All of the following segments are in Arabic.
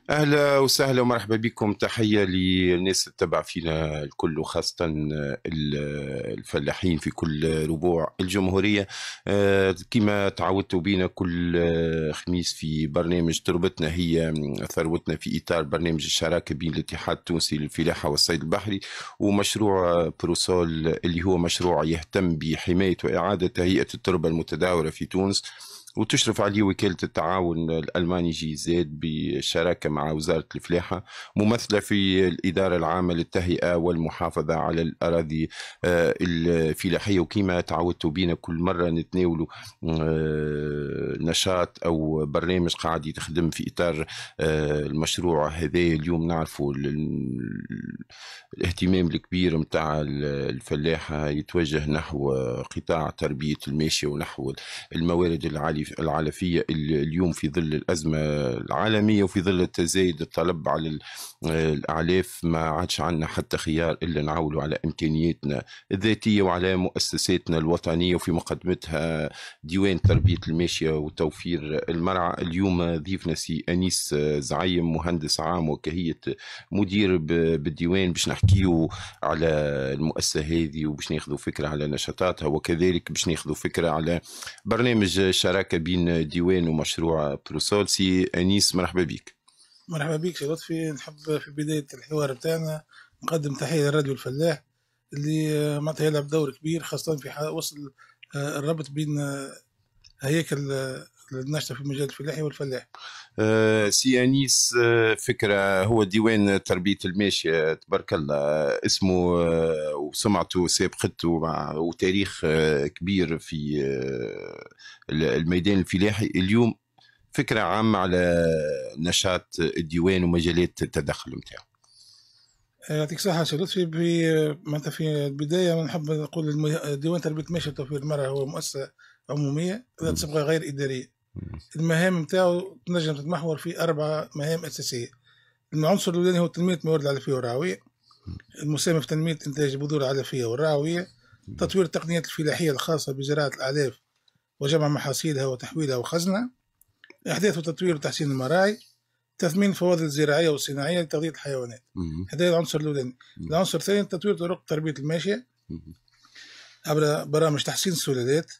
اهلا وسهلا ومرحبا بكم تحيه للناس اللي تتبع فينا الكل وخاصه الفلاحين في كل ربوع الجمهوريه آه، كما تعودتوا بينا كل خميس في برنامج تربتنا هي ثروتنا في اطار برنامج الشراكه بين الاتحاد التونسي للفلاحه والصيد البحري ومشروع بروسول اللي هو مشروع يهتم بحمايه واعاده تهيئه التربه المتداوله في تونس وتشرف عليه وكالة التعاون الألماني جي زيد بالشراكة مع وزارة الفلاحة ممثلة في الإدارة العامة للتهيئة والمحافظة على الأراضي آه، الفلاحية وكما تعودتوا بينا كل مرة نتناولوا آه، نشاط أو برنامج قاعد يتخدم في إطار آه، المشروع هذا اليوم نعرفوا الاهتمام الكبير متاع الفلاحة يتوجه نحو قطاع تربية الماشية ونحو الموارد العالية العلفية اليوم في ظل الأزمة العالمية وفي ظل تزايد الطلب على الأعلاف ما عادش عندنا حتى خيار إلا نعولوا على إمكانياتنا الذاتية وعلى مؤسساتنا الوطنية وفي مقدمتها ديوان تربية الماشية وتوفير المرعى اليوم ضيفنا سي أنيس زعيم مهندس عام وكهية مدير بالديوان باش نحكيو على المؤسسة هذه وباش ناخذوا فكرة على نشاطاتها وكذلك باش ناخذوا فكرة على برنامج شراكة شراكه بين ديوان ومشروع بروسول سي انيس مرحبا بك مرحبا بك سي لطفي نحب في بدايه الحوار بتاعنا نقدم تحيه لراديو الفلاح اللي معناتها يلعب دور كبير خاصه في وصل آه، الربط بين آه، هياكل آه، للنشطه في مجال الفلاحي والفلاح. آه سي انيس آه فكره هو ديوان تربيه الماشيه تبارك الله اسمه آه وسمعته سابقته مع وتاريخ آه، كبير في آه، الميدان الفلاحي اليوم فكره عامه على نشاط الديوان ومجالات التدخل نتاعو. آه، يعطيك الصحة سي لطفي في معناتها في البداية نحب نقول ديوان تربية ماشية وتوفير المرأة هو مؤسسة عمومية ذات صبغة غير إدارية المهام نتاعو تنجم تتمحور في أربع مهام أساسية العنصر الأولاني هو تنمية موارد العلفية والرعوية المساهمة في تنمية إنتاج البذور العلفية والرعوية تطوير التقنيات الفلاحية الخاصة بزراعة الأعلاف وجمع محاصيلها وتحويلها وخزنها إحداث وتطوير وتحسين المراعي تثمين الفواضل الزراعية والصناعية لتغذية الحيوانات هذا العنصر الأولاني العنصر الثاني تطوير طرق تربية الماشية عبر برامج تحسين السلالات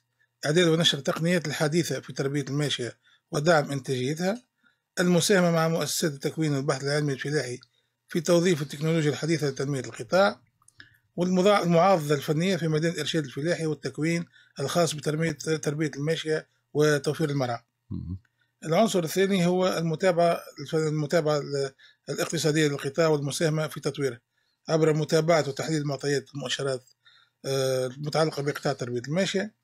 إعداد ونشر التقنيات الحديثة في تربية الماشية ودعم إنتاجيتها المساهمة مع مؤسسات التكوين والبحث العلمي الفلاحي في توظيف التكنولوجيا الحديثة لتنمية القطاع والمعارضة الفنية في ميدان الإرشاد الفلاحي والتكوين الخاص بتربية تربية الماشية وتوفير المرعى. العنصر الثاني هو المتابعة المتابعة الاقتصادية للقطاع والمساهمة في تطويره عبر متابعة وتحليل معطيات المؤشرات المتعلقة آه، بقطاع تربية الماشية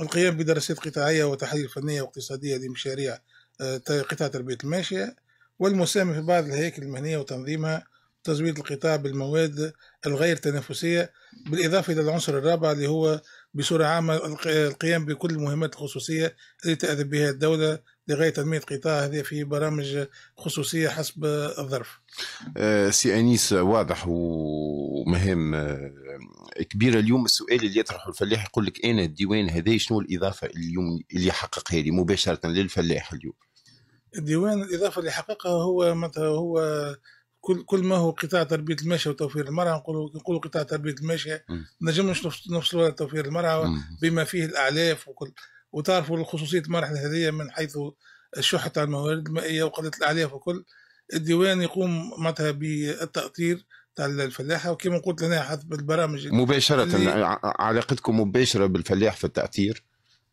القيام بدراسات قطاعية وتحاليل فنية واقتصادية لمشاريع آه، قطاع تربية الماشية والمساهمة في بعض الهياكل المهنية وتنظيمها وتزويد القطاع بالمواد الغير تنافسية بالإضافة إلى العنصر الرابع اللي هو بصورة عامة القيام بكل المهمات الخصوصية التي تأذى بها الدولة لغايه تنميه قطاع هذا في برامج خصوصيه حسب الظرف. آه، سي انيس واضح ومهام آه، كبيره اليوم السؤال اللي يطرحه الفلاح يقول لك انا الديوان هذا شنو الاضافه اليوم اللي حققها لي مباشره للفلاح اليوم. الديوان الاضافه اللي حققها هو مثلا هو كل كل ما هو قطاع تربيه الماشيه وتوفير المرعى نقولوا نقولوا قطاع تربيه الماشيه نجمش نفصلوا توفير المرعى بما فيه الاعلاف وكل وتعرفوا الخصوصية المرحلة هذه من حيث الشحة على الموارد المائية وقضية الأعلاف وكل الديوان يقوم معناتها بالتأطير تاع الفلاحة وكما قلت لنا حسب البرامج مباشرة علاقتكم مباشرة بالفلاح في التأطير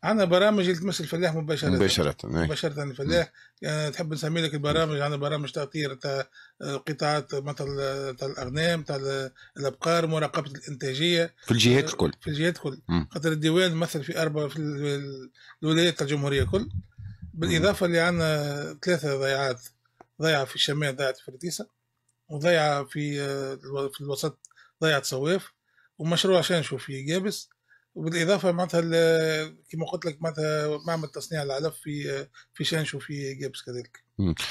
عندنا برامج اللي تمس الفلاح مباشرة مباشرة إيه. مباشرة الفلاح يعني تحب نسمي لك البرامج عندنا برامج تأطير تاع آه، قطاعات مثل آه، تاع الأغنام تاع الأبقار مراقبة الإنتاجية في الجهات الكل آه، في الجهات الكل خاطر الديوان مثل في أربع في الولايات تاع الجمهورية كل بالإضافة اللي عندنا ثلاثة ضيعات ضيعة في الشمال ضيعة فرديسة وضيعة في في الوسط ضيعة صواف ومشروع شنشو في جابس وبالاضافه معناتها كما قلت لك معناتها معمل تصنيع العلف في في شانش وفي جيبس كذلك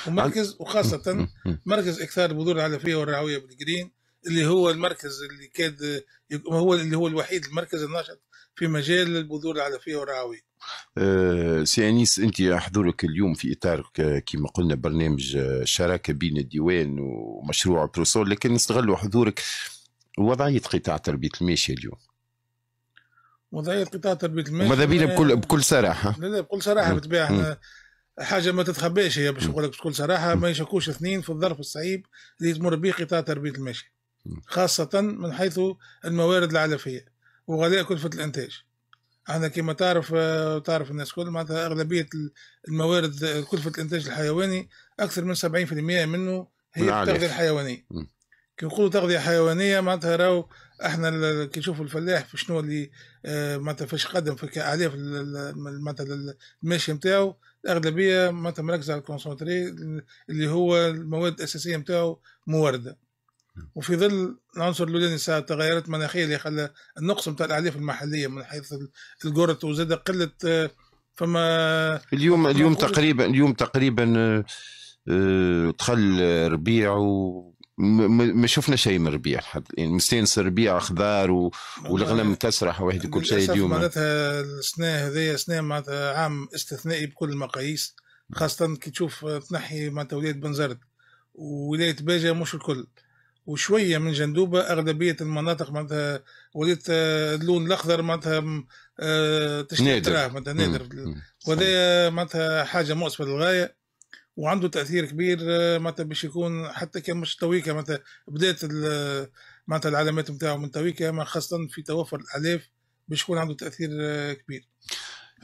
ومركز وخاصه مركز اكثار البذور العلفيه والرعويه بالجرين اللي هو المركز اللي كاد هو اللي هو الوحيد المركز الناشط في مجال البذور العلفيه والرعويه آه، سي انيس انت حضورك اليوم في اطار كما قلنا برنامج آه، شراكه بين الديوان ومشروع بروسول لكن نستغلوا حضورك وضعيه قطاع تربيه الماشيه اليوم وضعيه قطاع تربيه الماشي ماذا بينا بكل بكل صراحه لا لا بكل صراحه بالطبيعه حاجه ما تتخباش هي باش نقول لك بكل صراحه ما يشكوش اثنين في الظرف الصعيب اللي تمر به قطاع تربيه الماشي خاصه من حيث الموارد العلفيه وغلاء كلفه الانتاج احنا كما تعرف آه، تعرف الناس كل معناتها اغلبيه الموارد آه، كلفه الانتاج الحيواني اكثر من 70% منه هي التغذيه الحيوانيه كي نقولوا تغذيه حيوانيه معناتها راهو احنا كي نشوفوا الفلاح في شنو اللي آه، معناتها فاش قدم في عليه في معناتها الماشي نتاعو الاغلبيه معناتها مركزه على الكونسونتري اللي هو المواد الاساسيه نتاعو مورده وفي ظل العنصر الاولاني ساعه التغيرات المناخيه اللي خلى النقص نتاع الاعلاف المحليه من حيث الجرد وزاد قله آه، فما اليوم اليوم تقريبا اليوم تقريبا دخل آه، ربيع و ما شفنا شيء من الربيع لحد يعني مستانس الربيع خضار و... والغنم يعني تسرح وهذه كل شيء اليوم معناتها السنه هذه سنه معناتها عام استثنائي بكل المقاييس خاصه كي تشوف تنحي معناتها ولايه بنزرت وولايه باجه مش الكل وشويه من جندوبه اغلبيه المناطق معناتها وليت آه، اللون الاخضر معناتها آه، تشتري نادر معناتها نادر وهذا معناتها حاجه مؤسفه للغايه وعنده تاثير كبير آه، معناتها باش يكون حتى كان مش تويكا معناتها بدات آه، معناتها العلامات نتاعو من تويكا خاصه في توفر الالاف باش يكون عنده تاثير آه، كبير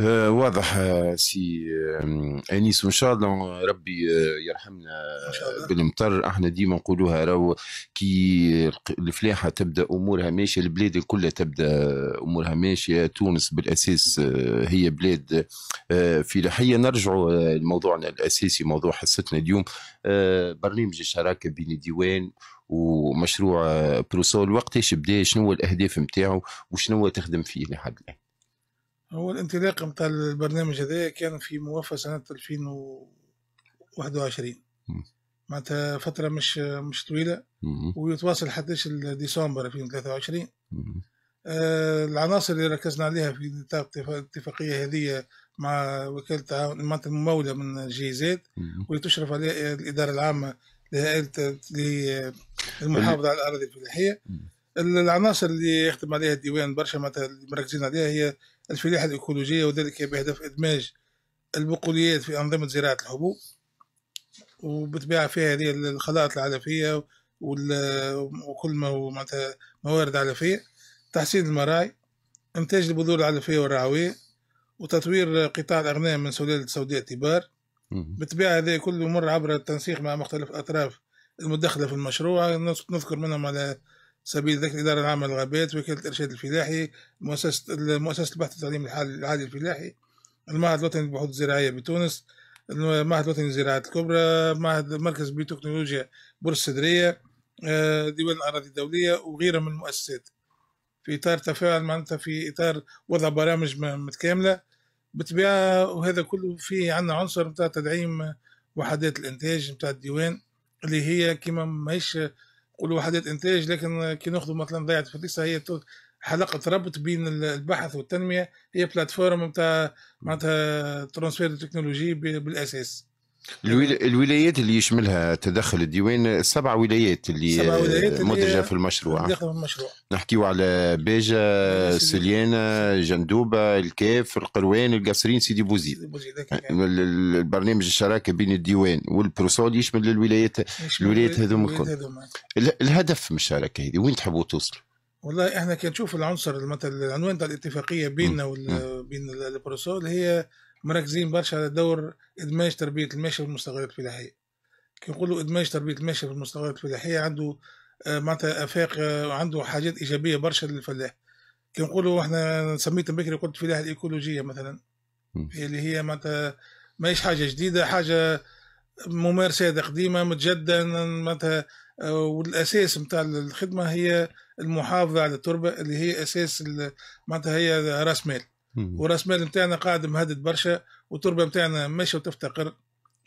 آه، واضح آه، سي آه، انيس وان شاء الله ربي يرحمنا بالمطر احنا ديما نقولوها راهو كي الفلاحه تبدا امورها ماشيه البلاد الكل تبدا امورها ماشيه تونس بالاساس هي بلاد فلاحيه نرجعوا لموضوعنا الاساسي موضوع حصتنا اليوم برنامج الشراكه بين الديوان ومشروع بروسول وقتاش بدا شنو الاهداف نتاعو وشنو تخدم فيه لحد الان هو الانطلاق نتاع البرنامج هذا كان في موفى سنة 2021 معناتها فترة مش مش طويلة ويتواصل حتى ديسمبر 2023 آه العناصر اللي ركزنا عليها في نطاق الاتفاقية هذه مع وكالة التعاون معناتها الممولة من جي زيد واللي تشرف عليها الإدارة العامة للمحافظة على الأراضي الفلاحية العناصر اللي يخدم عليها الديوان برشا معناتها مركزين عليها هي الفلاحة الإيكولوجية وذلك بهدف إدماج البقوليات في أنظمة زراعة الحبوب وبالطبيعة فيها هذه الخلاط العلفية وكل ما هو معناتها موارد علفية تحسين المراعي إنتاج البذور العلفية والرعوية وتطوير قطاع الأغنام من سلالة سوداء تبار بالطبيعة هذا كله يمر عبر التنسيق مع مختلف الأطراف المدخلة في المشروع نذكر منهم على سبيل ذكر الإدارة العامة للغابات وكالة الإرشاد الفلاحي مؤسسة مؤسسة البحث والتعليم العالي الفلاحي المعهد الوطني للبحوث الزراعية بتونس المعهد الوطني للزراعة الكبرى معهد مركز بيوتكنولوجيا بورس السدرية آه، ديوان الأراضي الدولية وغيرها من المؤسسات في إطار تفاعل معناتها في إطار وضع برامج متكاملة بالطبيعة وهذا كله فيه عندنا عنصر متاع تدعيم وحدات الإنتاج متاع الديوان اللي هي كما ماهيش والوحدات انتاج لكن كي ناخذوا مثلا ضيعت فديسه هي حلقه ربط بين البحث والتنميه هي بلاتفورم نتاع معناتها ترانسفير التكنولوجي بالاساس الولايات اللي يشملها تدخل الديوان سبع ولايات اللي سبع ولايات مدرجة في المشروع نحكيو على باجة سليانة جندوبة الكاف القروان القصرين سيدي بوزيد البرنامج الشراكة بين الديوان والبروسول يشمل الولايات الولايات هذوما الكل الهدف من الشراكة هذه وين تحبوا توصلوا؟ والله احنا كي نشوف العنصر مثلا العنوان تاع الاتفاقية بيننا وبين البروسول هي مركزين برشا على دور ادماج تربيه الماشيه والمستغلات الفلاحيه كي نقولوا ادماج تربيه الماشيه والمستغلات الفلاحيه عنده آه، معناتها افاق وعنده آه، حاجات ايجابيه برشا للفلاح كي نقولوا احنا سميتهم بكري قلت فلاح الايكولوجيه مثلا اللي هي معناتها ماهيش حاجه جديده حاجه ممارسه قديمه متجدده معناتها آه، والاساس نتاع الخدمه هي المحافظه على التربه اللي هي اساس معناتها هي راس مال وراس المال نتاعنا قاعد مهدد برشا والتربه نتاعنا ماشيه وتفتقر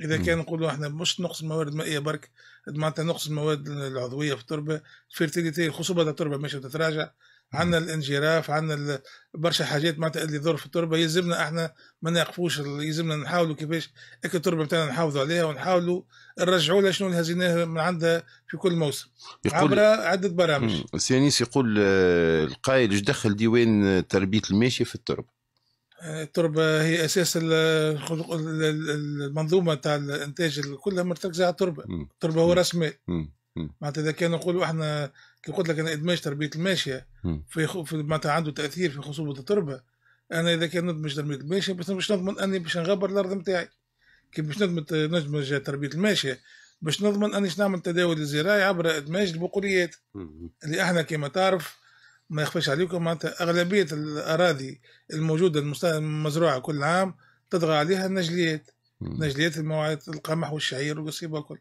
اذا كان نقولوا احنا مش نقص الموارد المائيه برك معناتها نقص المواد العضويه في التربه الفيرتيليتي الخصوبه تاع التربه ماشيه وتتراجع عندنا الانجراف عندنا برشا حاجات معناتها اللي يضر في التربه يلزمنا احنا ما نقفوش يلزمنا نحاولوا كيفاش هيك التربه بتاعنا نحافظوا عليها ونحاولوا نرجعوا لها شنو اللي هزيناه من عندها في كل موسم يقول عبر عده برامج سيانيس يقول آه، القائد ايش دخل ديوان تربيه الماشي في التربه آه، التربة هي أساس المنظومة تاع الإنتاج كلها مرتكزة على التربة التربة هو رأس مال معناتها إذا كان نقولوا احنا قلت لك انا ادماج تربيه الماشيه في, خ... في معناتها عنده تاثير في خصوبه التربه انا اذا كان ندمج تربيه الماشيه بس باش نضمن اني باش نغبر الارض نتاعي كي باش ندمج تربيه الماشيه باش نضمن اني نعمل تداول الزراعي عبر ادماج البقوليات اللي احنا كما تعرف ما يخفاش عليكم معناتها اغلبيه الاراضي الموجوده المزروعه كل عام تطغى عليها النجليات نجليات المواعيد القمح والشعير والقصيبه الكل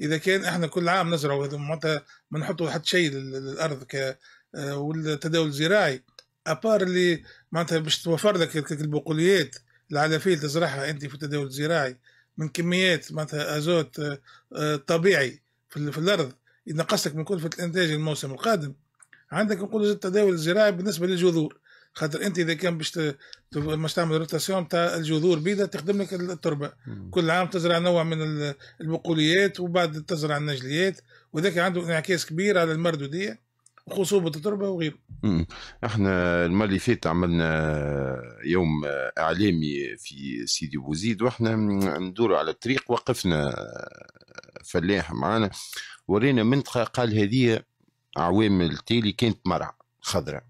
اذا كان احنا كل عام نزرعوا معناتها ما نحطوا حتى شيء للارض ك آه، والتداول الزراعي ابار اللي معناتها باش توفر لك البقوليات العلفيه اللي تزرعها انت في التداول الزراعي من كميات معناتها ازوت آه، آه، طبيعي في الارض ينقص لك من كلفه الانتاج الموسم القادم عندك نقول التداول الزراعي بالنسبه للجذور خاطر انت اذا كان باش باش تعمل روتاسيون تاع الجذور بيضة تخدم لك التربه مم. كل عام تزرع نوع من البقوليات وبعد تزرع النجليات وذاك عنده انعكاس كبير على المردوديه وخصوبه التربه وغيره. احنا المره اللي فاتت عملنا يوم اعلامي في سيدي بوزيد واحنا ندور على الطريق وقفنا فلاح معانا ورينا منطقه قال هذه عوامل تالي كانت مرعى خضراء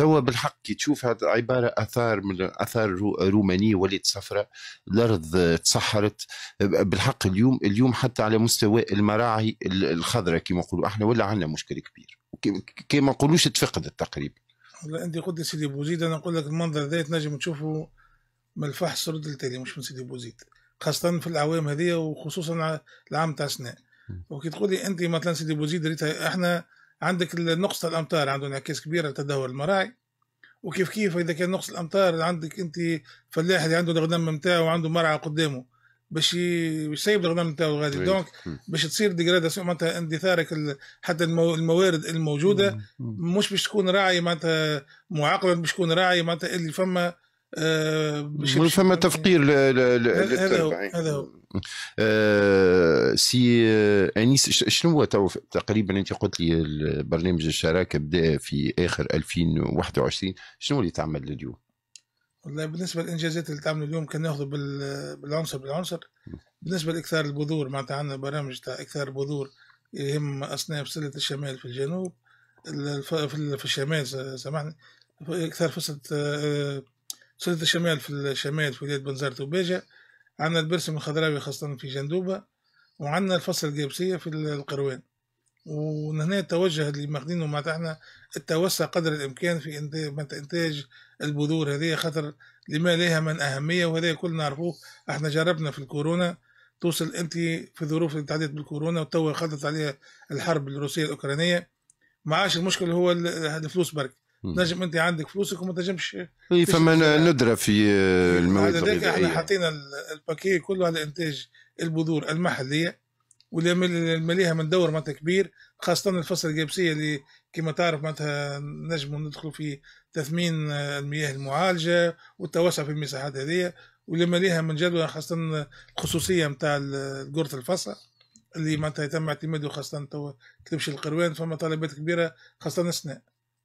توا بالحق كي تشوف هذا عباره اثار من اثار رومانيه وليت صفراء الارض تسحرت بالحق اليوم اليوم حتى على مستوى المراعي الخضراء كما نقولوا احنا ولا عندنا مشكل كبير كما نقولوش تفقدت تقريبا والله انت قلت سيدي بوزيد انا نقول لك المنظر ذات تنجم تشوفه من الفحص رد التالي مش من سيدي بوزيد خاصة في الأعوام هذه وخصوصا العام تاع سنة وكي تقولي أنت مثلا سيدي بوزيد ريتها احنا عندك نقص الامطار عنده انعكاس يعني كبير على تدهور المراعي وكيف كيف اذا كان نقص الامطار عندك انت فلاح اللي عنده الغنم نتاعه وعنده مرعى قدامه باش يسيب الغنم نتاعو غادي دونك باش تصير ديغراداسيون معناتها اندثارك حتى الموارد الموجوده مش باش تكون راعي معناتها معاقبه باش تكون راعي معناتها اللي فما مش فما تفقير هذا هو هذا هو آه سي آه، انيس شنو هو تقريبا انت قلت لي البرنامج الشراكه بدا في اخر 2021 شنو اللي تعمل اليوم؟ والله بالنسبه للانجازات اللي تعمل اليوم كان ناخذ بالعنصر بالعنصر بالنسبه لاكثار البذور معناتها عندنا برامج تاع اكثار البذور يهم اصناف سله الشمال في الجنوب في الشمال سامحني اكثر فصلة آه، سلطة الشمال في الشمال في ولاية بنزرت وباجة عندنا البرسم الخضراوي خاصة في جندوبة وعندنا الفصل الجبسية في القروان وهنا التوجه اللي ماخدينه معناتها احنا التوسع قدر الامكان في انتاج البذور هذه خاطر لما لها من اهميه وهذا كل نعرفوه احنا جربنا في الكورونا توصل انت في ظروف اللي تعديت بالكورونا وتوا خلطت عليها الحرب الروسيه الاوكرانيه ما عادش المشكل هو الفلوس برك نجم انت عندك فلوسك وما تنجمش اي فما ندره في المواد الغذائيه احنا حطينا الباكيه كله على انتاج البذور المحليه واللي مليها من دور معناتها كبير خاصه الفصل الجبسيه اللي كما تعرف معناتها نجم ندخلوا في تثمين المياه المعالجه والتوسع في المساحات هذه واللي مليها من جدوى خاصه الخصوصيه نتاع قرط الفصل اللي معناتها يتم اعتماده خاصه تو تمشي القروان فما طلبات كبيره خاصه السنه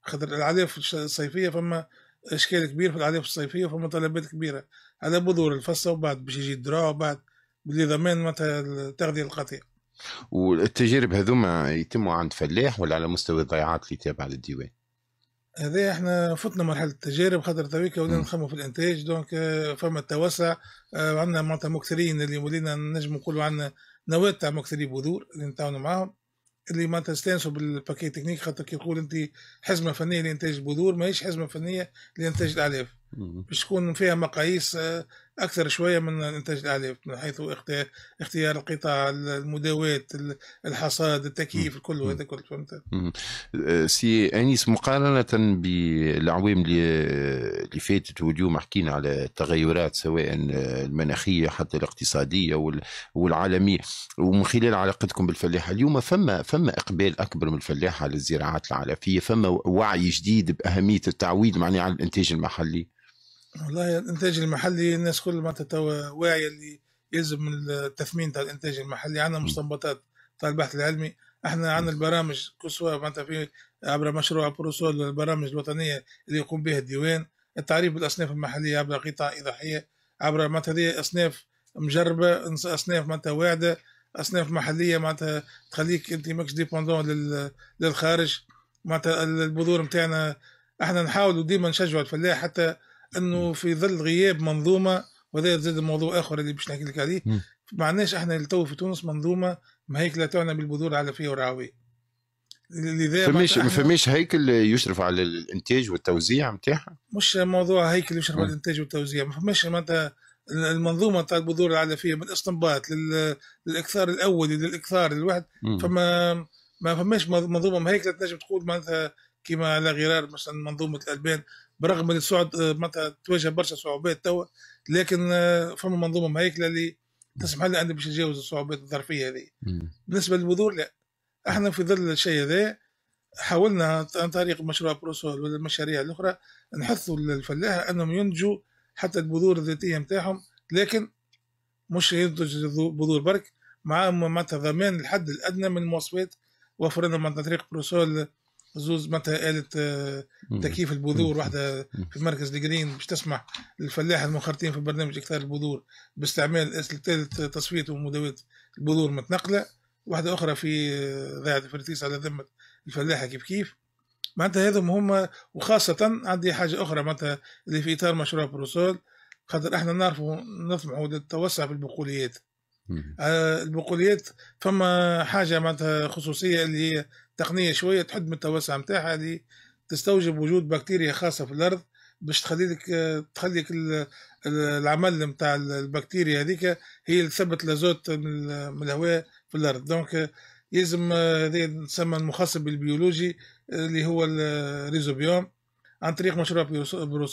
خاطر العاديه في الصيفيه فما اشكال كبير في العاديه في الصيفيه وفما طلبات كبيره على بذور الفصه وبعد باش يجي الدراع وبعد بلي ضمان معناتها التغذيه القطيع والتجارب هذوما يتموا عند فلاح ولا على مستوى الضيعات اللي تابع للديوان؟ هذا احنا فتنا مرحله التجارب خاطر تويكا ولينا نخمموا في الانتاج دونك آه، فما التوسع آه، عندنا معناتها مكثرين اللي ولينا نجم نقولوا عندنا نواه تاع مكثري بذور اللي نتعاونوا معاهم اللي ما تستانسوا بالباكيت تكنيك خاطر يقول انت حزمه فنيه لانتاج البذور ماهيش حزمه فنيه لانتاج الاعلاف باش تكون فيها مقاييس آه، أكثر شوية من الإنتاج الأعلى من حيث اختيار القطاع المداواة الحصاد التكييف الكل هذا كل فهمت أه، سي أنيس مقارنة بالأعوام اللي فاتت واليوم حكينا على التغيرات سواء المناخية حتى الاقتصادية والعالمية ومن خلال علاقتكم بالفلاحة اليوم فما فما إقبال أكبر من الفلاحة على الزراعات العلفية فما وعي جديد بأهمية التعويض معني على الإنتاج المحلي والله الانتاج المحلي الناس كل ما تتوا واعيه اللي يلزم من التثمين تاع الانتاج المحلي عندنا مستنبطات تاع البحث العلمي احنا عندنا البرامج كسوة معناتها في عبر مشروع بروسول البرامج الوطنيه اللي يقوم بها الديوان التعريف بالاصناف المحليه عبر قطع اضاحيه عبر معناتها هذه اصناف مجربه اصناف معناتها واعده اصناف محليه معناتها تخليك انت ماكش ديبوندون للخارج معناتها البذور نتاعنا احنا نحاولوا ديما نشجعوا الفلاح حتى انه في ظل غياب منظومه وهذا زاد موضوع اخر اللي باش نحكي لك عليه ما عندناش احنا لتو في تونس منظومه مهيكله تعنى بالبذور العلفيه والرعويه لذا فماش ما فماش هيكل يشرف على الانتاج والتوزيع نتاعها مش موضوع هيكل يشرف على الانتاج والتوزيع ما فماش معناتها المنظومه تاع البذور العلفيه من الاستنباط للاكثار الاولي للاكثار الواحد فما ما فماش منظومه مهيكله تنجم تقول معناتها كما على غرار مثلا منظومه الالبان برغم اللي صعد آه، معناتها تواجه برشا صعوبات توا لكن آه، فما منظومه مهيكله اللي تسمح لنا ان باش نتجاوز الصعوبات الظرفيه هذه بالنسبه للبذور لا احنا في ظل الشيء هذا حاولنا عن طريق مشروع بروسول ولا المشاريع الاخرى نحثوا الفلاحه انهم ينتجوا حتى البذور الذاتيه نتاعهم لكن مش ينتج بذور برك مع معناتها ضمان الحد الادنى من المواصفات وفرنا من طريق بروسول زوز متى آلة تكييف البذور واحدة في مركز الجرين باش تسمح للفلاح المنخرطين في برنامج إكثار البذور باستعمال آلة تصفية ومداوية البذور متنقلة واحدة أخرى في ذاعة آه، فرتيس على ذمة الفلاحة كيف كيف معناتها هذم هما وخاصة عندي حاجة أخرى معناتها اللي في إطار مشروع بروسول خاطر احنا نعرفوا نطمحوا للتوسع في البقوليات آه، البقوليات فما حاجه معناتها خصوصيه اللي هي تقنيه شويه تحد من التوسع نتاعها اللي تستوجب وجود بكتيريا خاصه في الارض باش تخلي لك تخليك آه، العمل نتاع البكتيريا هذيك هي اللي تثبت الازوت من الهواء في الارض دونك يلزم آه، هذا تسمى المخصب البيولوجي اللي هو الريزوبيوم عن طريق مشروع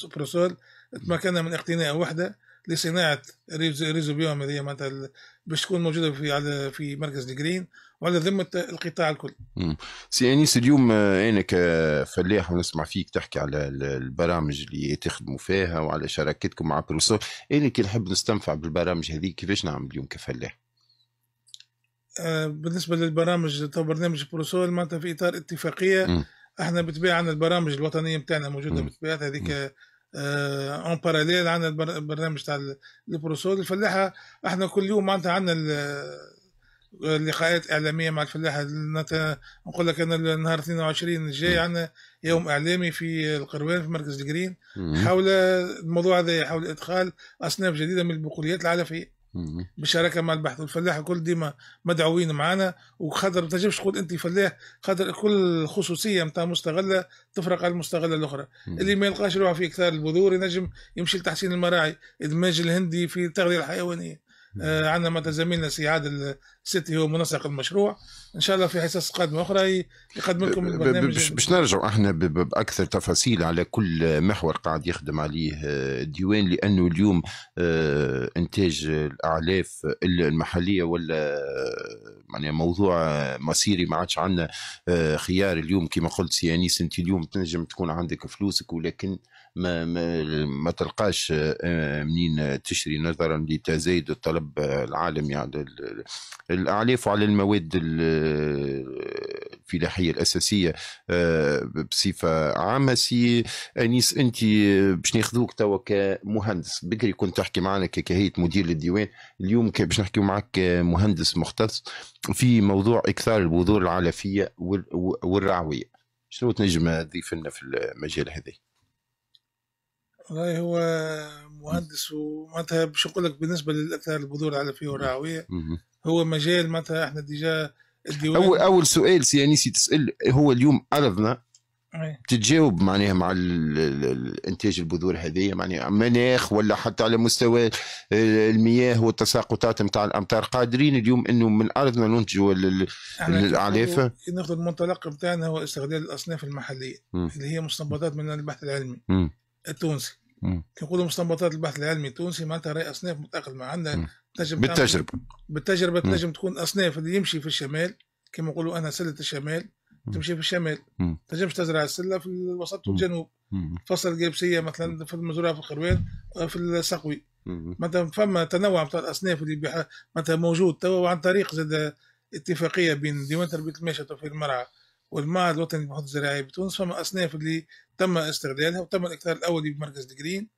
بروسول تمكنا من اقتناء وحده لصناعه ريزوبيوم هذه معناتها باش تكون موجوده في على في مركز الجرين وعلى ذمه القطاع الكل. سي انيس اليوم انا آه، آه، كفلاح ونسمع فيك تحكي على البرامج اللي تخدموا فيها وعلى شراكتكم مع بروسور، انا كي نحب نستنفع بالبرامج هذه كيفاش نعمل اليوم كفلاح؟ آه، بالنسبه للبرامج تو برنامج بروسول معناتها في اطار اتفاقيه م. احنا بتبيع عن البرامج الوطنيه بتاعنا موجوده بتبيعات هذيك اون باراليل عندنا البرنامج تاع البروسول الفلاحه احنا كل يوم معناتها عندنا اللقاءات اعلاميه مع الفلاحه نقول لك انا نهار 22 الجاي عندنا يوم اعلامي في القروان في مركز الجرين حول الموضوع هذا حول ادخال اصناف جديده من البقوليات العلفيه بشراكه مع البحث والفلاح وكل ديما مدعوين معانا وخاطر ما تنجمش تقول انت فلاح خاطر كل خصوصيه نتاع مستغله تفرق على المستغله الاخرى اللي ما يلقاش روحه في اكثار البذور ينجم يمشي لتحسين المراعي ادماج الهندي في التغذيه الحيوانيه آه، عندنا مع زميلنا سي عادل السيتي هو منسق المشروع ان شاء الله في حصص قادمه اخرى يقدم لكم البرنامج باش نرجعوا احنا باكثر تفاصيل على كل محور قاعد يخدم عليه الديوان آه، لانه اليوم آه، انتاج الاعلاف المحليه ولا يعني موضوع مصيري ما عادش عندنا خيار اليوم كما قلت سي انيس انت اليوم تنجم تكون عندك فلوسك ولكن ما, ما, ما تلقاش آه، منين تشري نظرا لتزايد الطلب العالمي يعني على الاعلاف وعلى المواد الفلاحيه الاساسيه آه، بصفه عامه سي انيس انت باش ناخذوك توا كمهندس بكري كنت تحكي معنا كهيئه مدير للديوان اليوم باش نحكي معك كمهندس مختص في موضوع اكثار البذور العلفيه والرعويه شنو تنجم تضيف لنا في المجال هذا؟ والله هو مهندس ومعناتها باش نقول لك بالنسبه للاثار البذور على فيوراويه هو مجال متى احنا ديجا الديوان اول اول سؤال سي انيسي تسال هو اليوم ارضنا تتجاوب معناها مع الانتاج البذور هذه معناها مناخ ولا حتى على مستوى المياه والتساقطات نتاع الامطار قادرين اليوم انه من ارضنا ننتجوا الاعلاف ناخذ المنطلق بتاعنا هو استغلال الاصناف المحليه م. اللي هي مستنبطات من البحث العلمي م. التونسي يقولوا مستنبطات البحث العلمي التونسي معناتها راي اصناف متاقلمه عندنا تنجم بالتجربه بالتجربه تنجم تكون اصناف اللي يمشي في الشمال كما نقولوا انا سله الشمال تمشي في الشمال تنجمش تزرع السله في الوسط والجنوب فصل القابسيه مثلا في المزروعه في الخروان آه، في السقوي معناتها فما تنوع بتاع الاصناف اللي معناتها موجود توا عن طريق زاد اتفاقيه بين ديوان تربيه الماشيه وتوفير المرعى والمعهد الوطني للبحوث الزراعية بتونس فما أصناف اللي تم استغلالها وتم الاكثار الأولي بمركز الجرين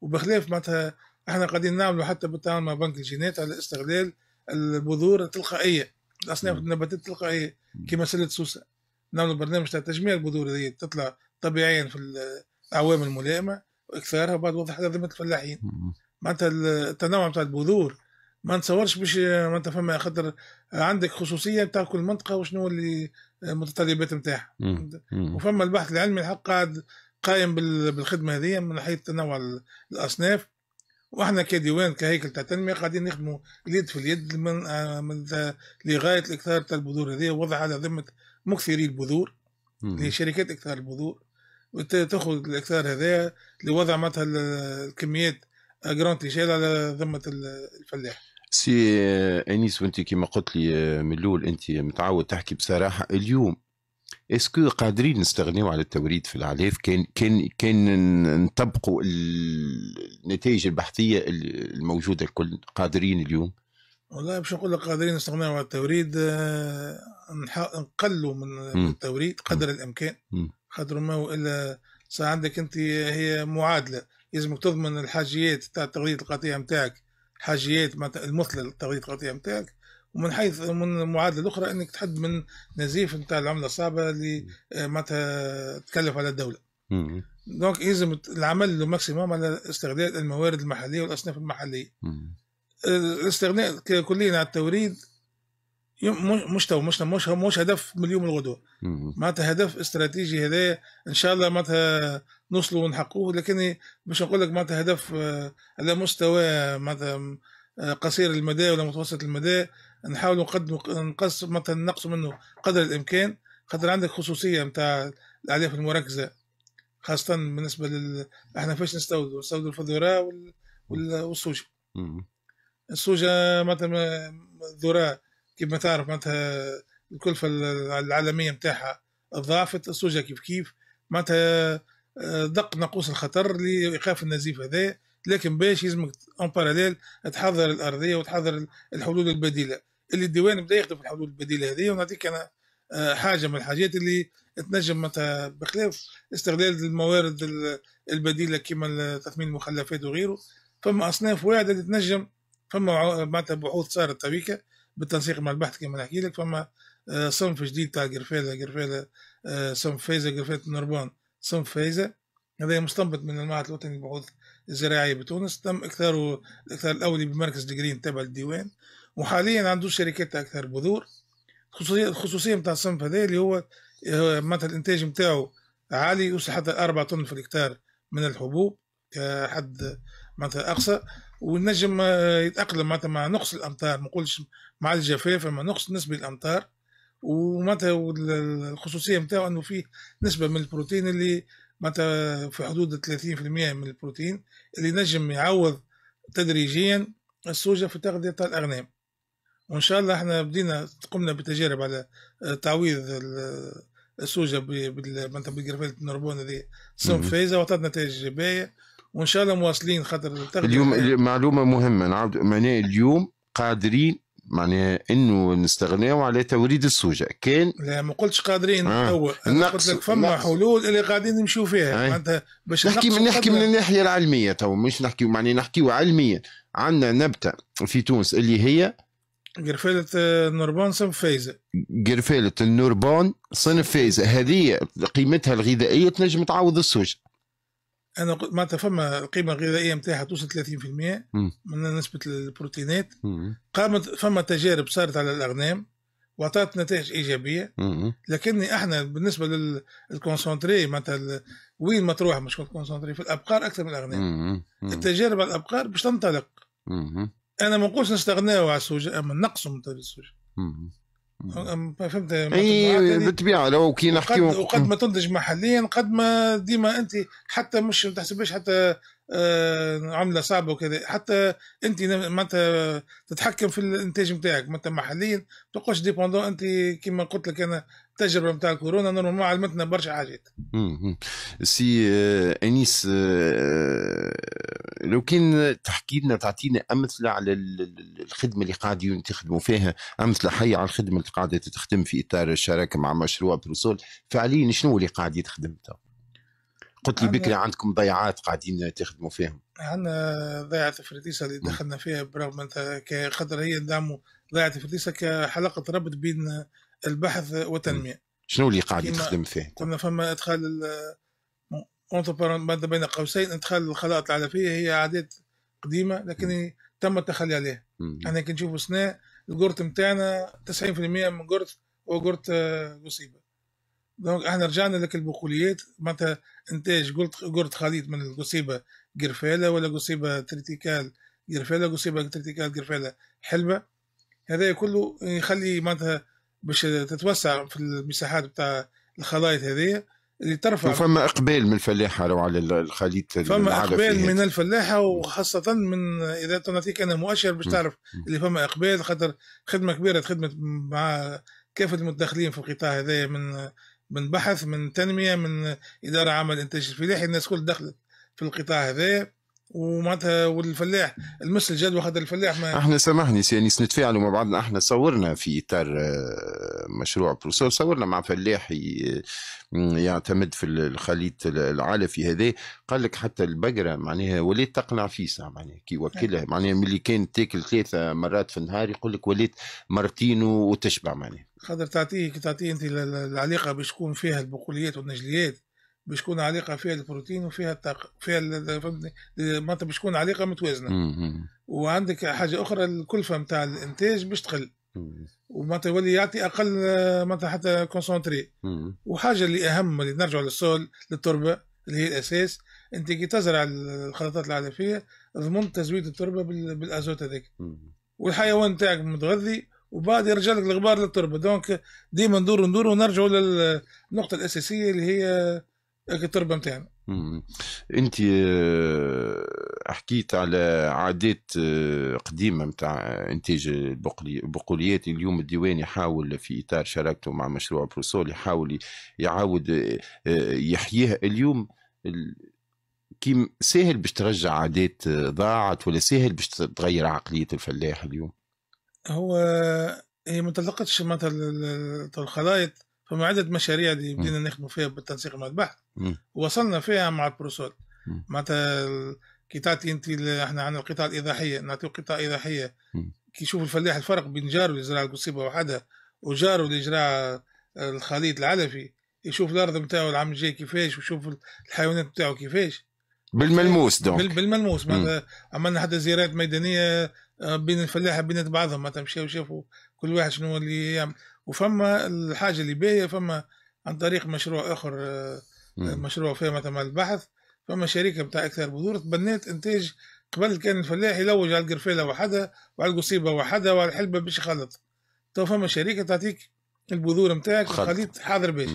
وبخلاف معناتها احنا قاعدين نعملوا حتى بالتعاون مع بنك الجينات على استغلال البذور التلقائية الأصناف النباتات التلقائية كما سلة سوسة نعملوا برنامج تاع تجميع البذور اللي تطلع طبيعيا في الأعوام الملائمة وإكثارها وبعد وضح خدمة الفلاحين معناتها التنوع تاع البذور ما نتصورش باش آه، معناتها فما خاطر آه، عندك خصوصيه بتاع كل منطقه وشنو اللي المتطلبات آه، نتاعها وفما البحث العلمي الحق قاعد قايم بالخدمه هذه من حيث تنوع الاصناف واحنا كديوان كهيكل تاع التنميه قاعدين نخدموا اليد في اليد من, من لغايه الاكثار تاع البذور هذه وضع على ذمه مكثري البذور لشركات اكثار البذور وتاخذ الاكثار هذا لوضع مثلا الكميات جراند على ذمه الفلاح سي آه، انيس وانت كيما قلت لي آه، من الاول انت متعود تحكي بصراحه اليوم اسكو قادرين نستغنيو على التوريد في العلاف كان كان كان نطبقوا النتائج البحثيه الموجوده الكل قادرين اليوم والله باش نقول لك قادرين نستغنيو على التوريد آه، نقلوا من التوريد قدر الامكان خاطر ما والا صار عندك انت هي معادله لازمك تضمن الحاجيات تاع التوريد القطيع نتاعك حاجيات المثلى للطريقة نتاعك ومن حيث من المعادله الاخرى انك تحد من نزيف نتاع العمله الصعبه اللي آه، معناتها تكلف على الدوله. دونك يلزم العمل لو ماكسيموم على استغلال الموارد المحليه والاصناف المحليه. الاستغناء كليا على التوريد مش تو مش مش مش هدف من اليوم الغدوة معناتها هدف استراتيجي هذا ان شاء الله معناتها نوصلوا ونحققوه لكن باش نقول لك معناتها هدف آه، على مستوى معناتها آه، قصير المدى ولا متوسط المدى نحاول نقدموا نقص مثلا نقص منه قدر الامكان خاطر عندك خصوصيه نتاع الاعلاف المركزه خاصه بالنسبه لل احنا فاش نستوردوا نستوردوا الذره وال... والسوجه السوجه معناتها الذره ما تعرف معناتها الكلفه العالميه نتاعها ضعفت السوجه كيف كيف معناتها آه، دق ناقوس الخطر لايقاف النزيف هذا لكن باش يلزمك اون باراليل تحضر الارضيه وتحضر الحلول البديله اللي الديوان بدا يخدم في الحلول البديله هذه ونعطيك انا آه، حاجه من الحاجات اللي تنجم مثلا بخلاف استغلال الموارد البديله كما تثمين المخلفات وغيره فما اصناف واعده اللي تنجم فما معناتها بحوث صارت تويكا بالتنسيق مع البحث كما نحكي لك فما آه، صنف جديد تاع قرفاله قرفاله صنف فايزه قرفاله نربان صنف فايزة هذا مستنبط من المعهد الوطني للبحوث الزراعية بتونس تم إكثاره الإكثار الأولي بمركز جرين تبع الديوان وحاليا عنده شركات أكثر بذور خصوصية الخصوصية متاع الصنف هذا اللي هو آه، معناتها الإنتاج متاعه عالي يوصل حتى أربع طن في الإكتار من الحبوب كحد معناتها أقصى ونجم آه، يتأقلم معناتها مع نقص الأمطار ما نقولش مع الجفاف أما نقص نسبي الأمطار ومعناتها الخصوصيه نتاعو انه فيه نسبه من البروتين اللي معناتها في حدود 30% من البروتين اللي نجم يعوض تدريجيا السوجة في تغذية الأغنام وإن شاء الله احنا بدينا قمنا بتجارب على آه، تعويض السوجة آه، معناتها بالجرافيل النربون اللي سم فايزة وعطت نتائج إيجابية وإن شاء الله مواصلين خاطر اليوم معلومة مهمة نعاود معناها اليوم قادرين معناها انه نستغناو على توريد السوجه كان لا ما قلتش قادرين آه. اول انا قلت لك فما نقص. حلول اللي قاعدين نمشيو فيها معناتها باش نحكي من نحكي من الناحيه العلميه تو مش نحكي معناها نحكيو علميا عندنا نبته في تونس اللي هي قرفالة النوربون آه، صنف فايزة قرفالة النوربون صنف فايزة هذه قيمتها الغذائية تنجم تعوض السوجة انا قلت معناتها فما القيمه الغذائيه نتاعها توصل 30% من نسبه البروتينات قامت فما تجارب صارت على الاغنام واعطت نتائج ايجابيه لكني احنا بالنسبه للكونسونتري معناتها وين ما تروح مش كونسونتري في الابقار اكثر من الاغنام التجارب على الابقار باش تنطلق انا ما نقولش نستغناو على السوجه اما نقصوا من السوجه فهمت اي بالطبيعه يعني لو كي نحكيو وقد, وقد ما تنتج محليا قد ما ديما انت حتى مش ما تحسبش حتى آه عمله صعبه وكذا حتى انت معناتها تتحكم في الانتاج نتاعك معناتها محليا ما تبقاش ديبوندون انت كما قلت لك انا التجربه نتاع كورونا نورمال علمتنا برشا حاجات. سي آه، انيس آه، آه، لو كان تحكي لنا تعطينا امثله على الخدمه اللي قاعدين تخدموا فيها امثله حيه على الخدمه اللي قاعده تخدم في اطار الشراكه مع مشروع بروسول فعليا شنو اللي قاعد يتخدم قلت لي بكري عندكم ضيعات قاعدين تخدموا فيهم عندنا ضيعة فرديسة اللي دخلنا فيها برغم انت كقدر هي ندعموا ضيعة فرديسة كحلقة ربط بين البحث والتنميه شنو اللي قاعد يخدم فيه؟ كنا فما ادخال ماذا بين قوسين ادخال الخلاط العلفيه هي عادات قديمه لكن تم التخلي عليها احنا كي نشوفوا سنا القرط نتاعنا 90% من قرط هو قرط آه، قصيبه دونك احنا رجعنا لك البقوليات معناتها انتاج جرت قرط خليط من القصيبه قرفاله ولا قصيبه تريتيكال قرفاله قصيبه تريتيكال قرفاله حلبه هذا كله يخلي معناتها باش تتوسع في المساحات بتاع الخلايط هذه اللي ترفع فما اقبال من الفلاحه لو على الخليط فما اقبال من الفلاحه وخاصه من اذا نعطيك انا مؤشر باش تعرف اللي فما اقبال خاطر خدمه كبيره تخدمت مع كافه المتدخلين في القطاع هذا من من بحث من تنميه من اداره عمل انتاج الفلاحي الناس كل دخلت في القطاع هذا ومعناتها والفلاح المس الجدوى خاطر الفلاح ما احنا سامحني سي سنتفاعلوا نتفاعلوا مع بعضنا احنا صورنا في اطار آه، مشروع بروسو صورنا مع فلاح يعتمد في الخليط العلفي هذا قال لك حتى البقره معناها وليت تقنع فيسع معناها كي وكلها أيوة. معناها ملي كانت تاكل ثلاثه مرات في النهار يقول لك وليت مرتين وتشبع معناها خاطر تعطيه تعطيه انت العلاقه باش تكون فيها البقوليات والنجليات بشكون عليقة فيها البروتين وفيها الطاقه فيها معناتها بشكون عليقة متوازنه وعندك حاجه اخرى الكلفه نتاع الانتاج باش تقل ومعناتها يولي يعطي اقل معناتها حتى كونسونتري وحاجه اللي اهم اللي نرجعوا للسول للتربه اللي هي الاساس انت كي تزرع الخلطات العلفيه ضمنت تزويد التربه بالازوت هذاك والحيوان نتاعك متغذي وبعد يرجع لك الغبار للتربه دونك ديما ندور ندور ونرجعوا للنقطه الاساسيه اللي هي اكثر بمتين انت آه، حكيت على عادات آه، قديمه نتاع انتاج البقوليات اليوم الديوان يحاول في اطار شراكته مع مشروع بروسول يحاول يعاود آه، يحييها اليوم كيم ساهل باش ترجع عادات ضاعت ولا ساهل باش تغير عقليه الفلاح اليوم هو هي ما تلقتش مثلا الخلايط فما عدة مشاريع دي بدينا نخدموا فيها بالتنسيق مع البحث وصلنا فيها مع البروسول معناتها كي تعطي انت احنا عندنا القطاع الاضاحيه نعطيو قطاع اضاحيه كي يشوف الفلاح الفرق بين جاره اللي زرع القصيبه وحدها وجاره اللي زرع الخليط العلفي يشوف الارض نتاعو العام الجاي كيفاش ويشوف الحيوانات نتاعو كيفاش بالملموس دونك بالملموس عملنا حتى زيارات ميدانيه آه، بين الفلاحه بين بعضهم ما مشاو شافوا كل واحد شنو اللي يعمل وفما الحاجه اللي باهيه فما عن طريق مشروع اخر آه، مشروع فيه مثلا البحث فما شركه بتاع اكثر بذور تبنيت انتاج قبل كان الفلاح يلوج على القرفيله وحدها وعلى القصيبه وحدها وعلى الحلبه باش يخلط تو فما شركه تعطيك البذور نتاعك الخليط حاضر باش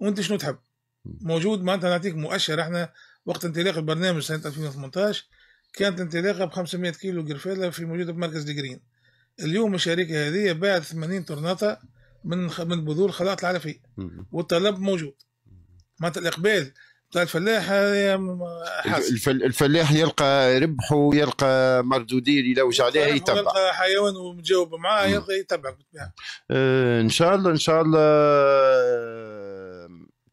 وانت شنو تحب موجود معناتها نعطيك مؤشر احنا وقت انطلاق البرنامج سنه 2018 كانت انطلاقه ب 500 كيلو قرفيله في موجوده بمركز ديجرين اليوم الشركه هذه باعت 80 طرناطه من من بذور الخضار العلفيه والطلب موجود معناتها الاقبال بتاع الفلاح آه، آه، الفلاح يلقى ربحه يلقى مردوديه اللي لوج عليها يتبع يلقى حيوان ومتجاوب معاه يلقى يتبع آه ان شاء الله ان شاء الله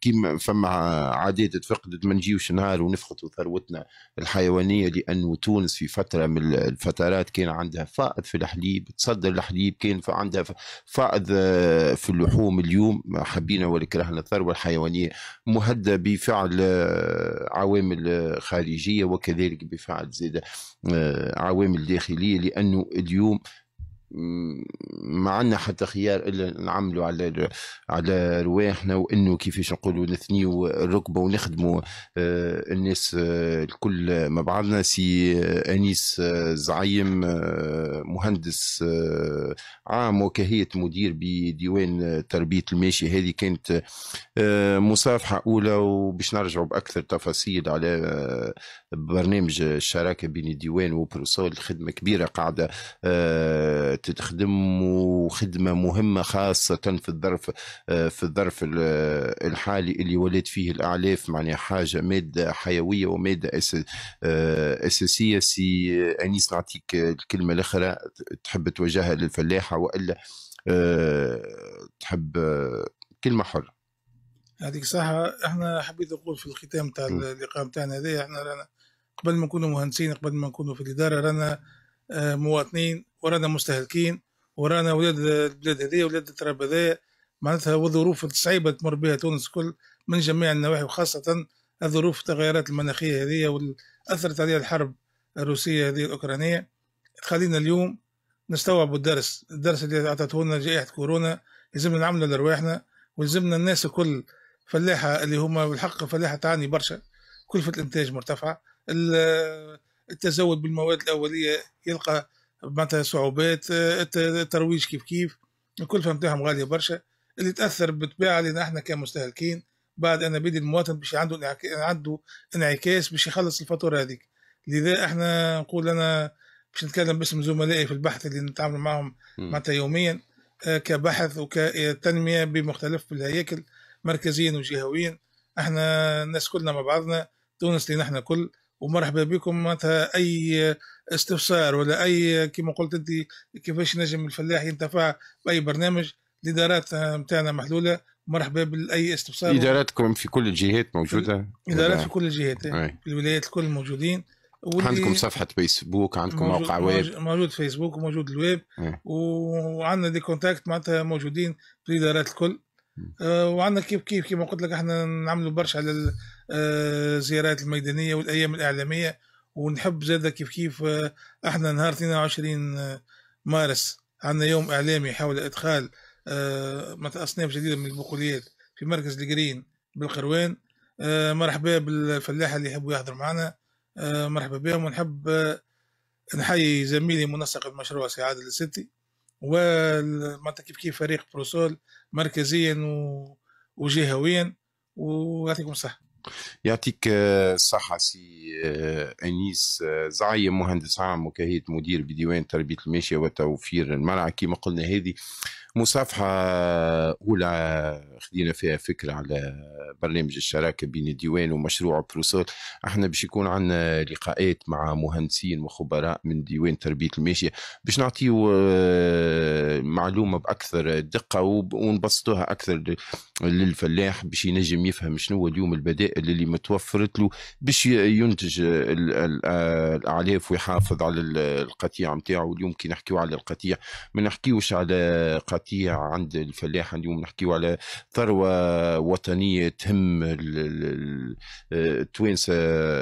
كيما فما عادات تفقدت ما نجيوش نهار ونفقدوا ثروتنا الحيوانيه لانه تونس في فتره من الفترات كان عندها فائض في الحليب تصدر الحليب كان عندها فائض آه، في اللحوم اليوم حبينا ولا كرهنا الثروه الحيوانيه مهدده بفعل آه، عوامل آه، خارجيه وكذلك بفعل زيادة عوامل داخليه لانه اليوم ما عندنا حتى خيار الا نعملوا على على رواحنا وانه كيفاش نقولوا نثنيوا الركبه ونخدموا آه، الناس آه، الكل مع بعضنا سي آه، انيس زعيم مهندس عام وكهيه مدير بديوان تربيه الماشي هذه كانت مصافحه اولى وباش نرجعوا باكثر تفاصيل على برنامج الشراكه بين الديوان وبروسول خدمه كبيره قاعده تخدم وخدمه مهمه خاصه في الظرف آه، في الظرف آه، الحالي اللي ولات فيه الاعلاف معناها حاجه ماده حيويه وماده آه، اساسيه سي انيس نعطيك الكلمه الاخرى تحب توجهها للفلاحه والا تحب كلمه حره يعطيك الصحة احنا حبيت نقول في الختام تاع اللقاء تاعنا هذا احنا رانا قبل ما نكونوا مهندسين قبل ما نكونوا في الإدارة رانا آه، مواطنين ورانا مستهلكين ورانا ولاد البلاد هذيا ولاد التراب هذيا معناتها والظروف الصعيبه تمر بها تونس الكل من جميع النواحي وخاصه الظروف التغيرات المناخيه هذيا واللي اثرت عليها الحرب الروسيه هذه الاوكرانيه تخلينا اليوم نستوعب الدرس الدرس اللي اعطته لنا جائحه كورونا لازمنا نعملوا لارواحنا ولزمنا الناس الكل فلاحه اللي هما بالحق فلاحه تعاني برشا كلفه الانتاج مرتفعه التزود بالمواد الاوليه يلقى معناتها صعوبات الترويج كيف كيف الكلفه نتاعهم غاليه برشا اللي تاثر بالطبيعه علينا احنا كمستهلكين بعد ان بدي المواطن باش عنده عنده انعكاس باش يخلص الفاتوره هذيك لذا احنا نقول انا باش نتكلم باسم زملائي في البحث اللي نتعامل معهم معناتها يوميا آه، كبحث وكتنميه بمختلف الهياكل مركزيا وجهويا احنا الناس كلنا مع بعضنا تونس لنا احنا كل ومرحبا بكم معناتها اي استفسار ولا اي كما قلت انت كيفاش نجم الفلاح ينتفع باي برنامج الادارات نتاعنا محلوله مرحبا باي استفسار اداراتكم في كل الجهات موجوده ادارات في كل الجهات في الولايات الكل موجودين عندكم صفحة فيسبوك عندكم موقع ويب موجود فيسبوك وموجود الويب ايه. وعندنا دي كونتاكت معناتها موجودين في الادارات الكل آه، وعندنا كيف كيف كما قلت لك احنا نعملوا برشا على الزيارات آه، الميدانيه والايام الاعلاميه ونحب زاده كيف كيف آه، احنا نهار 22 مارس عندنا يوم اعلامي حول ادخال اصناف جديده من البقوليات في مركز الجرين بالقروان مرحبا بالفلاحه اللي يحبوا يحضروا معنا مرحبا بهم ونحب نحيي زميلي منسق المشروع سعاده الستي ومعناتها كيف كيف فريق بروسول مركزيا وجهويا ويعطيكم الصحه يعطيك آه، الصحة سي آه، أنيس آه، زعيم مهندس عام وكهية مدير بديوان تربية الماشية وتوفير المنع كما قلنا هذه مصافحه اولى خدينا فيها فكره على برنامج الشراكه بين الديوان ومشروع بروسول احنا باش يكون عندنا لقاءات مع مهندسين وخبراء من ديوان تربيه الماشيه باش نعطيو آه، معلومه باكثر دقه ونبسطوها اكثر للفلاح باش ينجم يفهم شنو هو اليوم البدائل اللي متوفرت له باش ينتج آه، الاعلاف ويحافظ على القطيع نتاعو اليوم كي نحكيو على القطيع ما نحكيوش على قطيع القطيع عند الفلاح اليوم نحكيو على ثروه وطنيه تهم آه، التوانسه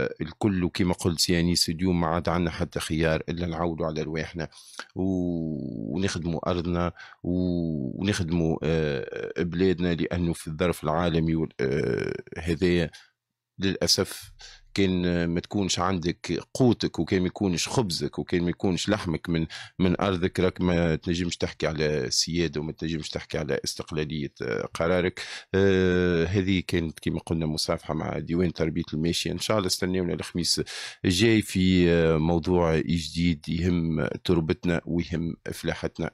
الكل وكما قلت سيانيس اليوم ما عاد عندنا حتى خيار الا نعودوا على رواحنا ونخدموا ارضنا ونخدموا آه، بلادنا لانه في الظرف العالمي آه، هذايا للاسف كان ما تكونش عندك قوتك وكان ما يكونش خبزك وكان ما يكونش لحمك من من ارضك راك ما تنجمش تحكي على سياده وما تنجمش تحكي على استقلاليه آه، قرارك آه هذه كانت كما قلنا مصافحه مع ديوان تربيه الماشيه ان شاء الله استناونا الخميس الجاي في آه، موضوع جديد يهم تربتنا ويهم فلاحتنا